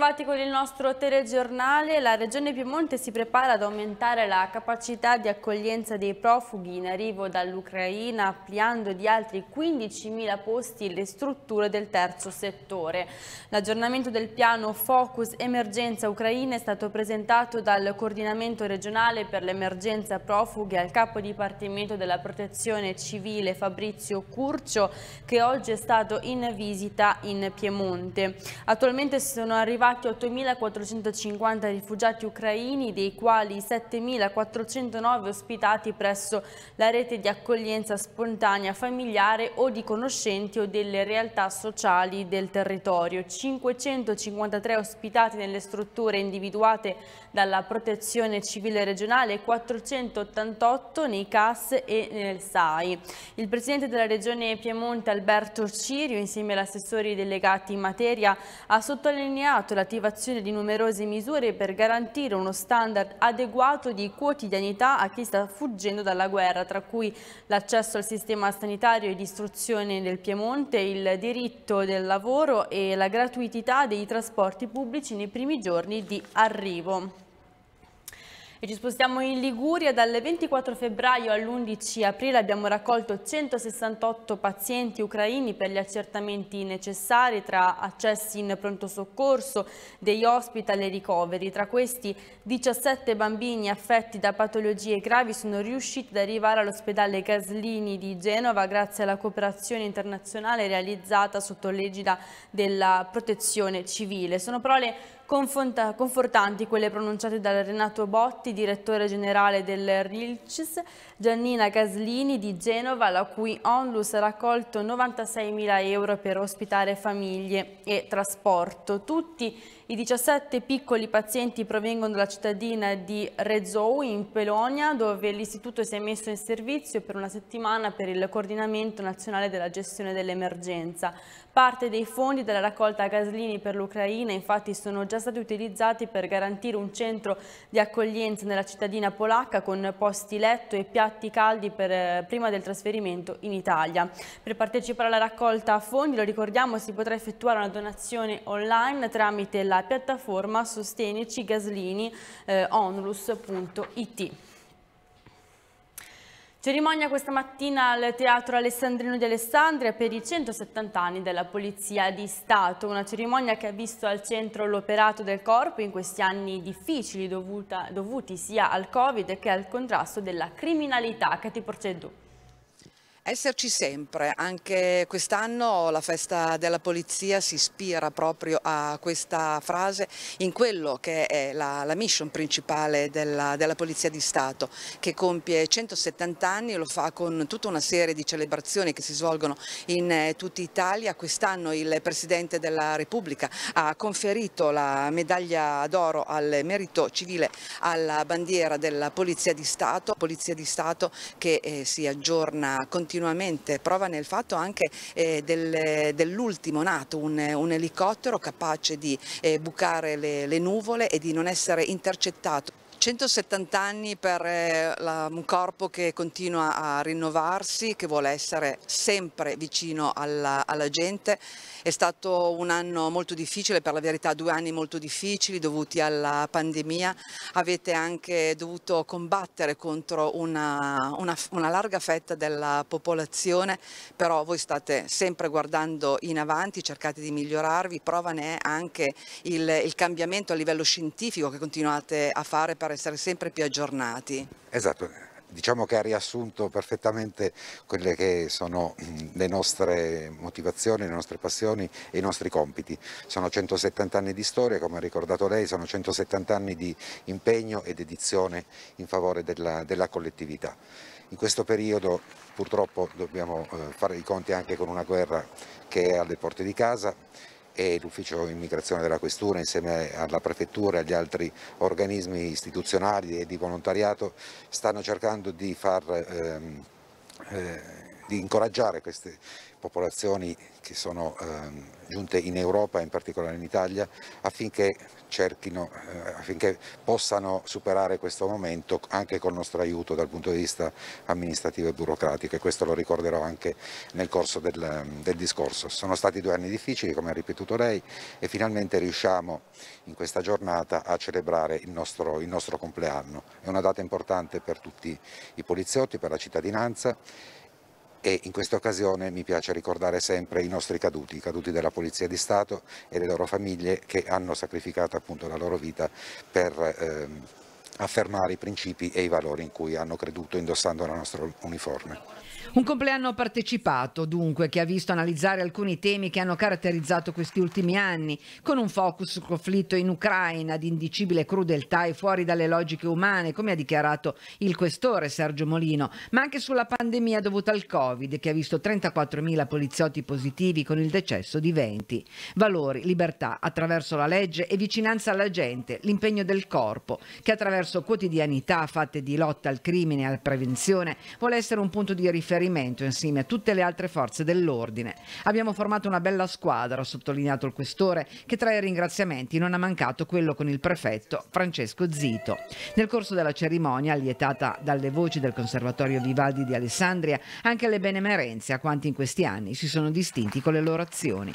Bentrovati con il nostro telegiornale. La Regione Piemonte si prepara ad aumentare la capacità di accoglienza dei profughi in arrivo dall'Ucraina, ampliando di altri 15.000 posti le strutture del terzo settore. L'aggiornamento del piano Focus Emergenza Ucraina è stato presentato dal Coordinamento regionale per l'emergenza profughi al capo dipartimento della protezione civile Fabrizio Curcio, che oggi è stato in visita in Piemonte. Attualmente sono arrivati evacuati 8.450 rifugiati ucraini, dei quali 7.409 ospitati presso la rete di accoglienza spontanea familiare o di conoscenti o delle realtà sociali del territorio, 553 ospitati nelle strutture individuate dalla protezione civile regionale e 488 nei CAS e nel SAI. Il Presidente della Regione Piemonte Alberto Cirio insieme agli assessori delegati in materia ha sottolineato la l'attivazione di numerose misure per garantire uno standard adeguato di quotidianità a chi sta fuggendo dalla guerra, tra cui l'accesso al sistema sanitario e di istruzione nel Piemonte, il diritto del lavoro e la gratuità dei trasporti pubblici nei primi giorni di arrivo. E ci spostiamo in Liguria, dal 24 febbraio all'11 aprile abbiamo raccolto 168 pazienti ucraini per gli accertamenti necessari tra accessi in pronto soccorso, dei hospital e ricoveri. Tra questi 17 bambini affetti da patologie gravi sono riusciti ad arrivare all'ospedale Gaslini di Genova grazie alla cooperazione internazionale realizzata sotto l'egida della protezione civile. Sono parole Confortanti quelle pronunciate da Renato Botti, direttore generale del RILCIS, Giannina Gaslini di Genova, la cui onlus ha raccolto 96 mila euro per ospitare famiglie e trasporto. Tutti i 17 piccoli pazienti provengono dalla cittadina di Rezou in Pelonia dove l'istituto si è messo in servizio per una settimana per il coordinamento nazionale della gestione dell'emergenza. Parte dei fondi della raccolta Gaslini per l'Ucraina infatti sono già stati utilizzati per garantire un centro di accoglienza nella cittadina polacca con posti letto e piatti caldi per, eh, prima del trasferimento in Italia. Per partecipare alla raccolta fondi, lo ricordiamo, si potrà effettuare una donazione online tramite la piattaforma Sostenici Gaslini eh, onlus.it. Cerimonia questa mattina al Teatro Alessandrino di Alessandria per i 170 anni della Polizia di Stato, una cerimonia che ha visto al centro l'operato del corpo in questi anni difficili dovuta, dovuti sia al Covid che al contrasto della criminalità. Cati Porceddu. Esserci sempre, anche quest'anno la festa della polizia si ispira proprio a questa frase in quello che è la, la mission principale della, della, Polizia di Stato che compie 170 anni, e lo fa con tutta una serie di celebrazioni che si svolgono in eh, tutta Italia. Quest'anno il Presidente della Repubblica ha conferito la medaglia d'oro al merito civile alla bandiera della Polizia di Stato, Polizia di Stato che eh, si aggiorna continuamente continuamente, prova nel fatto anche eh, del, dell'ultimo nato, un, un, elicottero capace di eh, bucare le, le nuvole e di non essere intercettato. 170 anni per eh, un corpo che continua a rinnovarsi, che vuole essere sempre vicino alla, alla, gente. È stato un anno molto difficile, per la verità due anni molto difficili dovuti alla pandemia. Avete anche dovuto combattere contro una, una, una larga fetta della popolazione, però voi state sempre guardando in avanti, cercate di migliorarvi, prova ne è anche il, il cambiamento a livello scientifico che continuate a fare per per essere sempre più aggiornati. Esatto, diciamo che ha riassunto perfettamente quelle che sono le nostre motivazioni, le nostre passioni e i nostri compiti. Sono 170 anni di storia, come ha ricordato lei, sono 170 anni di impegno e dedizione in favore della, della collettività. In questo periodo purtroppo dobbiamo eh, fare i conti anche con una guerra che è alle porte di casa e l'ufficio immigrazione della Questura insieme alla Prefettura e agli altri organismi istituzionali e di volontariato stanno cercando di far ehm, eh, di incoraggiare queste popolazioni che sono ehm, giunte in Europa, in particolare in Italia, affinché, cerchino, eh, affinché possano superare questo momento anche col nostro aiuto dal punto di vista amministrativo e burocratico e questo lo ricorderò anche nel corso del, ehm, del discorso. Sono stati due anni difficili, come ha ripetuto lei, e finalmente riusciamo in questa giornata a celebrare il nostro, il nostro compleanno. È una data importante per tutti i poliziotti, per la cittadinanza e in questa occasione mi piace ricordare sempre i nostri caduti, i caduti della Polizia di Stato e le loro famiglie che hanno sacrificato appunto la loro vita per ehm, affermare i principi e i valori in cui hanno creduto indossando la nostra uniforme. Un compleanno partecipato, dunque, che ha visto analizzare alcuni temi che hanno caratterizzato questi ultimi anni, con un focus sul conflitto in Ucraina di indicibile crudeltà e fuori dalle logiche umane, come ha dichiarato il questore Sergio Molino, ma anche sulla pandemia dovuta al Covid, che ha visto 34.000 poliziotti positivi con il decesso di 20. Valori, libertà attraverso la legge e vicinanza alla gente, l'impegno del corpo, che attraverso quotidianità fatte di lotta al crimine e alla prevenzione vuole essere un punto di riferimento chiarimento insieme a tutte le altre forze dell'ordine. Abbiamo formato una bella squadra, ha sottolineato il questore, che tra i ringraziamenti non ha mancato quello con il prefetto Francesco Zito. Nel corso della cerimonia, lietata dalle voci del Conservatorio Vivaldi di Alessandria, anche le benemerenze a quanti in questi anni si sono distinti con le loro azioni.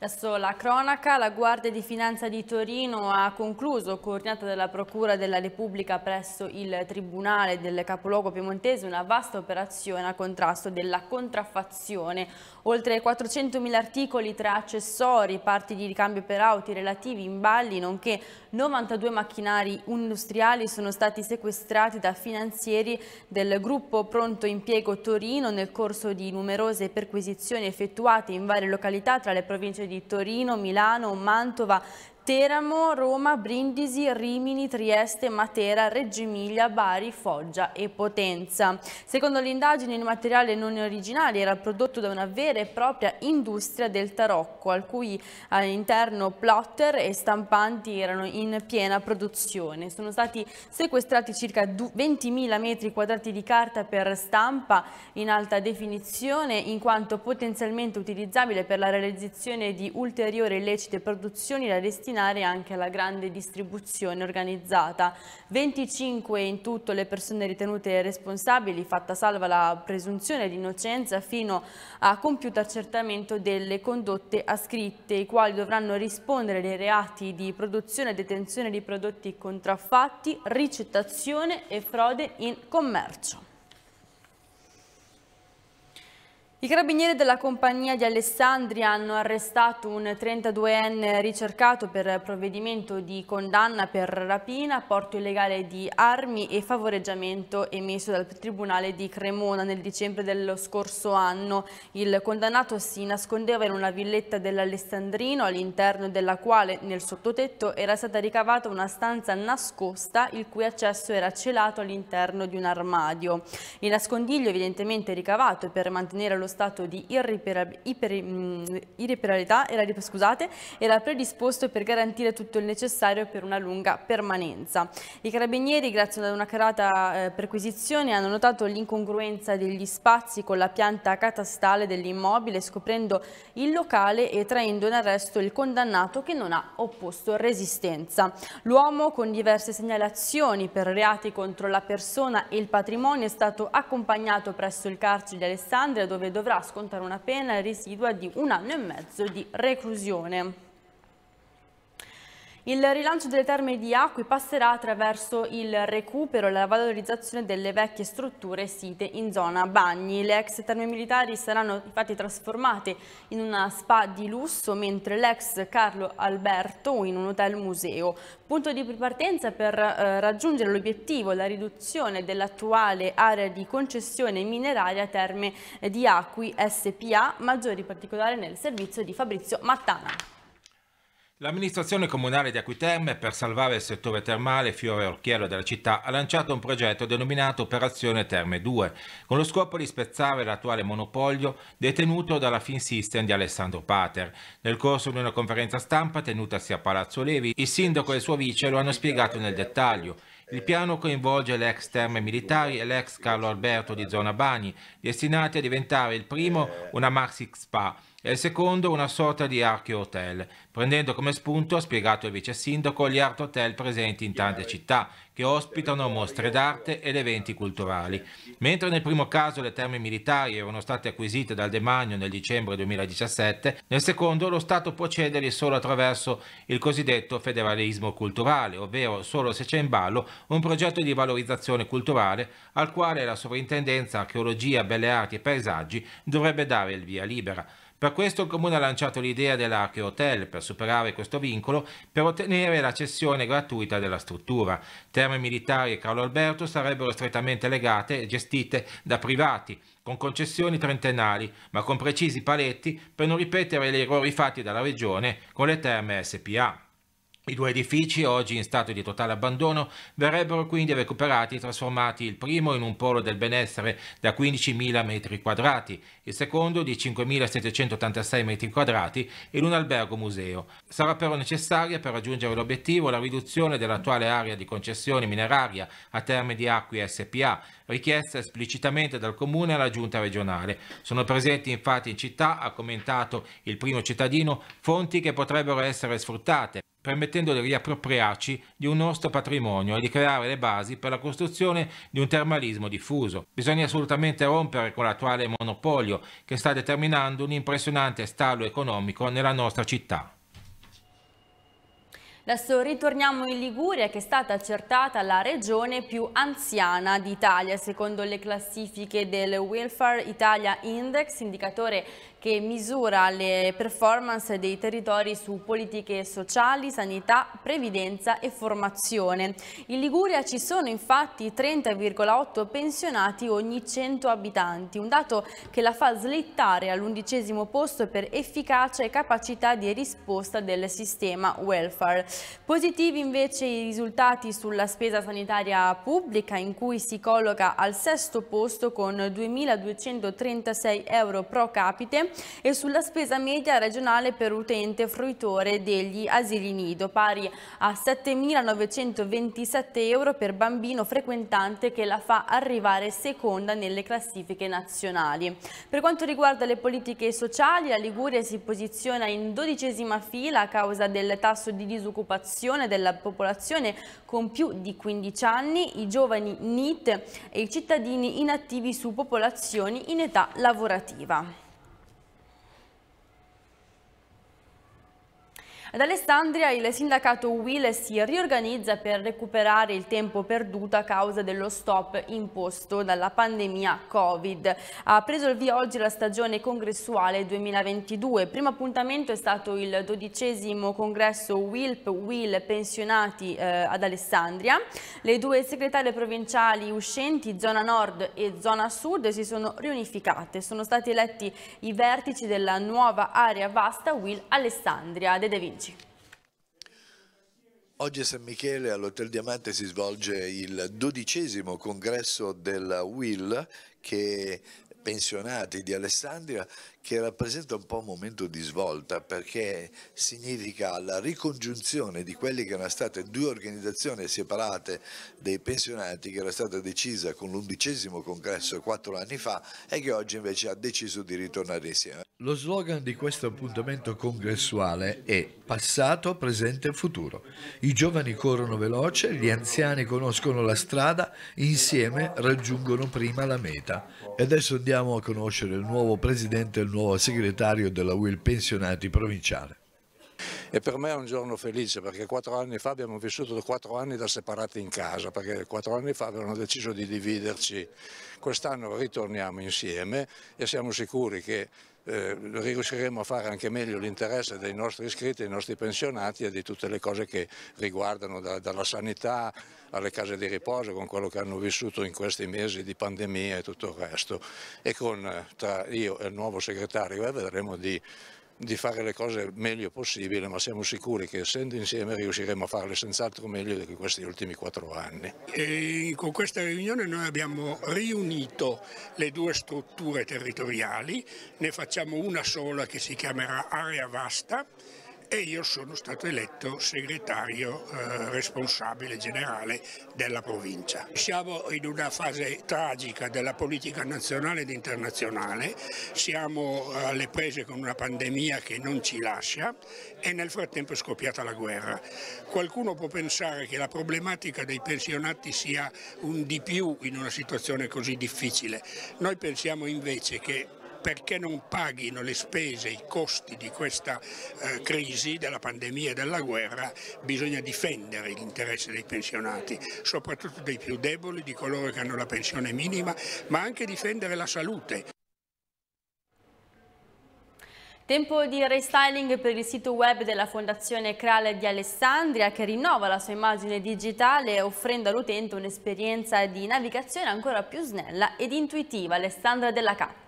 Adesso la cronaca, la Guardia di Finanza di Torino ha concluso, coordinata dalla Procura della Repubblica presso il Tribunale del Capoluogo Piemontese, una vasta operazione a contrasto della contraffazione. Oltre 400.000 articoli tra accessori, parti di ricambio per auti, relativi imballi, nonché 92 macchinari industriali sono stati sequestrati da finanzieri del gruppo Pronto Impiego Torino nel corso di numerose perquisizioni effettuate in varie località tra le province di di Torino, Milano, Mantova, Teramo, Roma, Brindisi, Rimini, Trieste, Matera, Reggio Emilia, Bari, Foggia e Potenza. Secondo l'indagine il materiale non originale era prodotto da una vera e propria industria del tarocco al cui all'interno eh, plotter e stampanti erano in piena produzione. Sono stati sequestrati circa 20.000 metri quadrati di carta per stampa in alta definizione in quanto potenzialmente utilizzabile per la realizzazione di ulteriori illecite produzioni da destinare eliminare anche la grande distribuzione organizzata. 25 in tutto le persone ritenute responsabili, fatta salva la presunzione di innocenza fino a compiuto accertamento delle condotte ascritte, i quali dovranno rispondere dei reati di produzione e detenzione di prodotti contraffatti, ricettazione e frode in commercio. I carabinieri della compagnia di Alessandria hanno arrestato un 32enne ricercato per provvedimento di condanna per rapina, porto illegale di armi e favoreggiamento emesso dal Tribunale di Cremona nel dicembre dello scorso anno. Il condannato si nascondeva in una villetta dell'Alessandrino all'interno della quale nel sottotetto era stata ricavata una stanza nascosta il cui accesso era celato all'interno di un armadio. Il nascondiglio evidentemente ricavato per mantenere lo stato di mm, irreparabilità era, scusate, era predisposto per garantire tutto il necessario per una lunga permanenza. I carabinieri, grazie ad una carata eh, perquisizione, hanno notato l'incongruenza degli spazi con la pianta catastale dell'immobile, scoprendo il locale e traendo in arresto il condannato che non ha opposto resistenza. L'uomo, con diverse segnalazioni per reati contro la persona e il patrimonio, è stato accompagnato presso il carcere di Alessandria, dove dovrà scontare una pena residua di un anno e mezzo di reclusione. Il rilancio delle terme di acqui passerà attraverso il recupero e la valorizzazione delle vecchie strutture site in zona bagni. Le ex terme militari saranno infatti trasformate in una spa di lusso, mentre l'ex Carlo Alberto in un hotel museo. Punto di partenza per eh, raggiungere l'obiettivo, la riduzione dell'attuale area di concessione mineraria terme eh, di acqui SPA, maggiori in particolare nel servizio di Fabrizio Mattana. L'amministrazione comunale di Acquiterme, per salvare il settore termale fiore orchiello della città, ha lanciato un progetto denominato Operazione Terme 2, con lo scopo di spezzare l'attuale monopolio detenuto dalla Finsystem di Alessandro Pater. Nel corso di una conferenza stampa tenutasi a Palazzo Levi, il sindaco e il suo vice lo hanno spiegato nel dettaglio. Il piano coinvolge le ex terme militari e l'ex Carlo Alberto di Zona Bani, destinati a diventare il primo una maxi spa, e il secondo una sorta di archeo hotel, prendendo come spunto, ha spiegato il vice sindaco, gli art hotel presenti in tante città che ospitano mostre d'arte ed eventi culturali. Mentre nel primo caso le terme militari erano state acquisite dal Demagno nel dicembre 2017, nel secondo lo Stato può cederli solo attraverso il cosiddetto federalismo culturale, ovvero solo se c'è in ballo un progetto di valorizzazione culturale al quale la sovrintendenza archeologia, belle arti e paesaggi dovrebbe dare il via libera. Per questo il Comune ha lanciato l'idea dell'Acre Hotel per superare questo vincolo per ottenere la cessione gratuita della struttura. Terme Militari e Carlo Alberto sarebbero strettamente legate e gestite da privati, con concessioni trentennali, ma con precisi paletti per non ripetere gli errori fatti dalla Regione con le terme SPA. I due edifici, oggi in stato di totale abbandono, verrebbero quindi recuperati e trasformati il primo in un polo del benessere da 15.000 m2, il secondo di 5.786 m2 in un albergo museo. Sarà però necessaria per raggiungere l'obiettivo la riduzione dell'attuale area di concessione mineraria a terme di acqui SPA, richiesta esplicitamente dal Comune alla Giunta regionale. Sono presenti infatti in città, ha commentato il primo cittadino, fonti che potrebbero essere sfruttate permettendo di riappropriarci di un nostro patrimonio e di creare le basi per la costruzione di un termalismo diffuso. Bisogna assolutamente rompere con l'attuale monopolio che sta determinando un impressionante stallo economico nella nostra città. Adesso ritorniamo in Liguria che è stata accertata la regione più anziana d'Italia secondo le classifiche del Welfare Italia Index, indicatore che misura le performance dei territori su politiche sociali, sanità, previdenza e formazione. In Liguria ci sono infatti 30,8 pensionati ogni 100 abitanti, un dato che la fa slittare all'undicesimo posto per efficacia e capacità di risposta del sistema welfare. Positivi invece i risultati sulla spesa sanitaria pubblica in cui si colloca al sesto posto con 2.236 euro pro capite e sulla spesa media regionale per utente fruitore degli asili nido pari a 7.927 euro per bambino frequentante che la fa arrivare seconda nelle classifiche nazionali. Per quanto riguarda le politiche sociali la Liguria si posiziona in dodicesima fila a causa del tasso di disoccupazione occupazione della popolazione con più di 15 anni, i giovani NIT e i cittadini inattivi su popolazioni in età lavorativa. Ad Alessandria il sindacato Will si riorganizza per recuperare il tempo perduto a causa dello stop imposto dalla pandemia Covid. Ha preso il via oggi la stagione congressuale 2022. Il primo appuntamento è stato il dodicesimo congresso WILP Will Pensionati eh, ad Alessandria. Le due segretarie provinciali uscenti, zona nord e zona sud, si sono riunificate. Sono stati eletti i vertici della nuova area vasta Will Alessandria. De De Vinci oggi? Oggi a San Michele all'Hotel Diamante si svolge il dodicesimo congresso della WIL che pensionati di Alessandria che rappresenta un po' un momento di svolta perché significa la ricongiunzione di quelle che erano state due organizzazioni separate dei pensionati che era stata decisa con l'undicesimo congresso quattro anni fa e che oggi invece ha deciso di ritornare insieme. Lo slogan di questo appuntamento congressuale è passato, presente e futuro. I giovani corrono veloce, gli anziani conoscono la strada, insieme raggiungono prima la meta. E adesso andiamo a conoscere il nuovo presidente e il nuovo nuovo segretario della UIL Pensionati Provinciale. E per me è un giorno felice perché quattro anni fa abbiamo vissuto quattro anni da separati in casa, perché quattro anni fa avevano deciso di dividerci. Quest'anno ritorniamo insieme e siamo sicuri che eh, riusciremo a fare anche meglio l'interesse dei nostri iscritti, dei nostri pensionati e di tutte le cose che riguardano da, dalla sanità alle case di riposo con quello che hanno vissuto in questi mesi di pandemia e tutto il resto e con eh, tra io e il nuovo segretario eh, vedremo di di fare le cose meglio possibile, ma siamo sicuri che essendo insieme riusciremo a farle senz'altro meglio di questi ultimi quattro anni. E con questa riunione noi abbiamo riunito le due strutture territoriali, ne facciamo una sola che si chiamerà Area Vasta, e io sono stato eletto segretario eh, responsabile generale della provincia. Siamo in una fase tragica della politica nazionale ed internazionale, siamo alle prese con una pandemia che non ci lascia e nel frattempo è scoppiata la guerra. Qualcuno può pensare che la problematica dei pensionati sia un di più in una situazione così difficile, noi pensiamo invece che perché non paghino le spese, i costi di questa eh, crisi, della pandemia e della guerra, bisogna difendere l'interesse dei pensionati, soprattutto dei più deboli, di coloro che hanno la pensione minima, ma anche difendere la salute. Tempo di restyling per il sito web della Fondazione Crale di Alessandria che rinnova la sua immagine digitale offrendo all'utente un'esperienza di navigazione ancora più snella ed intuitiva. Alessandra Della Cappa.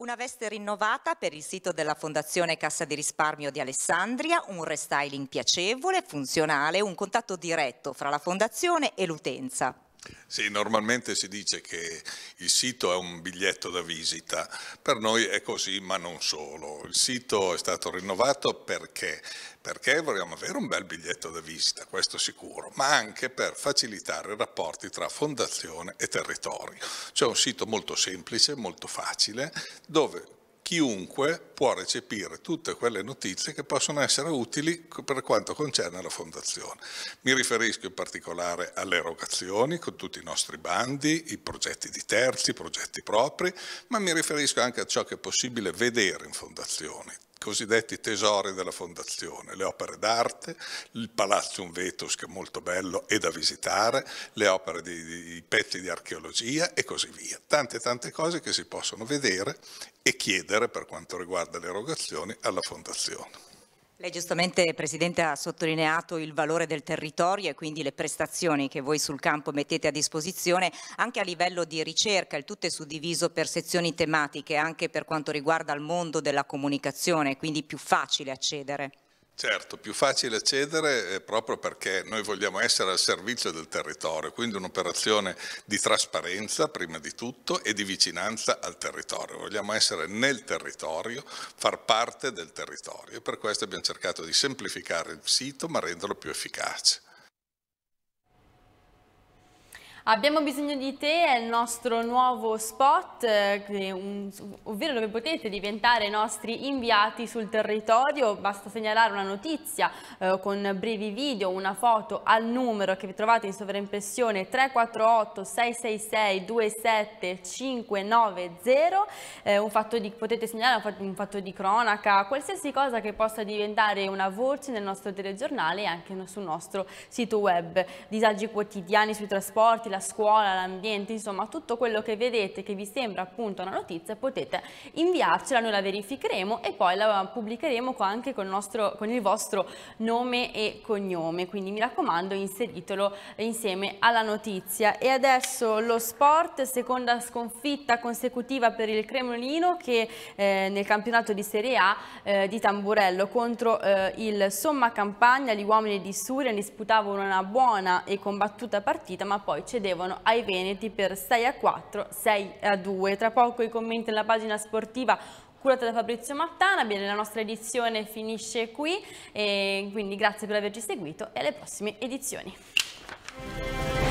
Una veste rinnovata per il sito della Fondazione Cassa di Risparmio di Alessandria, un restyling piacevole, funzionale, un contatto diretto fra la Fondazione e l'utenza. Sì, normalmente si dice che il sito è un biglietto da visita, per noi è così ma non solo. Il sito è stato rinnovato perché? Perché vogliamo avere un bel biglietto da visita, questo sicuro, ma anche per facilitare i rapporti tra fondazione e territorio. cioè un sito molto semplice, molto facile, dove chiunque può recepire tutte quelle notizie che possono essere utili per quanto concerne la Fondazione. Mi riferisco in particolare alle erogazioni con tutti i nostri bandi, i progetti di terzi, i progetti propri, ma mi riferisco anche a ciò che è possibile vedere in Fondazione, cosiddetti tesori della fondazione, le opere d'arte, il Palazzo Vetus che è molto bello e da visitare, le opere di, di, i pezzi di archeologia e così via. Tante tante cose che si possono vedere e chiedere per quanto riguarda le erogazioni alla fondazione. Lei giustamente, Presidente, ha sottolineato il valore del territorio e quindi le prestazioni che voi sul campo mettete a disposizione anche a livello di ricerca. Il tutto è suddiviso per sezioni tematiche anche per quanto riguarda il mondo della comunicazione, quindi più facile accedere. Certo, più facile accedere eh, proprio perché noi vogliamo essere al servizio del territorio, quindi un'operazione di trasparenza prima di tutto e di vicinanza al territorio. Vogliamo essere nel territorio, far parte del territorio per questo abbiamo cercato di semplificare il sito ma renderlo più efficace. Abbiamo bisogno di te è il nostro nuovo spot, eh, ovvero dove potete diventare nostri inviati sul territorio, basta segnalare una notizia eh, con brevi video, una foto al numero che vi trovate in sovraimpressione 348 666 27590, un fatto di, potete segnalare un fatto, un fatto di cronaca, qualsiasi cosa che possa diventare una voce nel nostro telegiornale e anche sul nostro sito web, disagi quotidiani sui trasporti, la la scuola, l'ambiente, insomma tutto quello che vedete che vi sembra appunto una notizia potete inviarcela, noi la verificheremo e poi la pubblicheremo anche con il, nostro, con il vostro nome e cognome, quindi mi raccomando inseritelo insieme alla notizia. E adesso lo sport, seconda sconfitta consecutiva per il Cremolino che eh, nel campionato di Serie A eh, di Tamburello contro eh, il Somma Campagna, gli uomini di Suria disputavano una buona e combattuta partita ma poi c'è concedevano ai Veneti per 6 a 4, 6 a 2. Tra poco i commenti nella pagina sportiva curata da Fabrizio Mattana, bene la nostra edizione finisce qui, e quindi grazie per averci seguito e alle prossime edizioni.